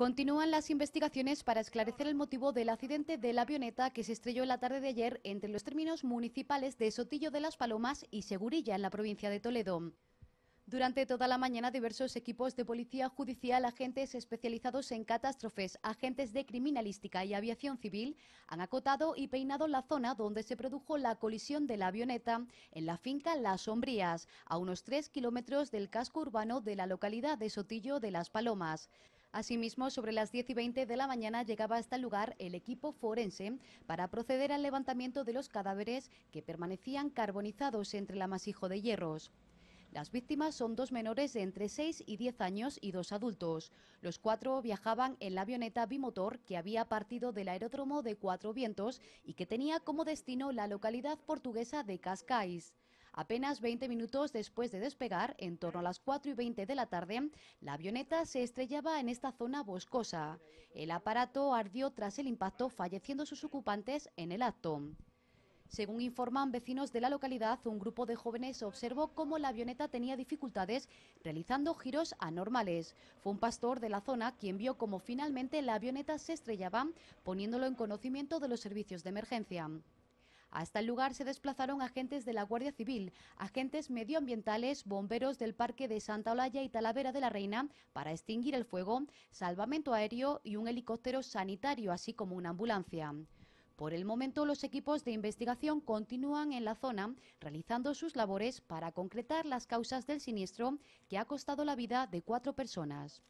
Continúan las investigaciones para esclarecer el motivo del accidente de la avioneta que se estrelló la tarde de ayer entre los términos municipales de Sotillo de las Palomas y Segurilla, en la provincia de Toledo. Durante toda la mañana, diversos equipos de policía judicial, agentes especializados en catástrofes, agentes de criminalística y aviación civil han acotado y peinado la zona donde se produjo la colisión de la avioneta en la finca Las Sombrías, a unos tres kilómetros del casco urbano de la localidad de Sotillo de las Palomas. Asimismo, sobre las 10 y 20 de la mañana llegaba hasta el este lugar el equipo forense para proceder al levantamiento de los cadáveres que permanecían carbonizados entre el amasijo de hierros. Las víctimas son dos menores de entre 6 y 10 años y dos adultos. Los cuatro viajaban en la avioneta bimotor que había partido del aeródromo de Cuatro Vientos y que tenía como destino la localidad portuguesa de Cascais. Apenas 20 minutos después de despegar, en torno a las 4 y 20 de la tarde, la avioneta se estrellaba en esta zona boscosa. El aparato ardió tras el impacto, falleciendo sus ocupantes en el acto. Según informan vecinos de la localidad, un grupo de jóvenes observó cómo la avioneta tenía dificultades realizando giros anormales. Fue un pastor de la zona quien vio cómo finalmente la avioneta se estrellaba, poniéndolo en conocimiento de los servicios de emergencia. Hasta el este lugar se desplazaron agentes de la Guardia Civil, agentes medioambientales, bomberos del Parque de Santa Olalla y Talavera de la Reina para extinguir el fuego, salvamento aéreo y un helicóptero sanitario, así como una ambulancia. Por el momento, los equipos de investigación continúan en la zona, realizando sus labores para concretar las causas del siniestro que ha costado la vida de cuatro personas.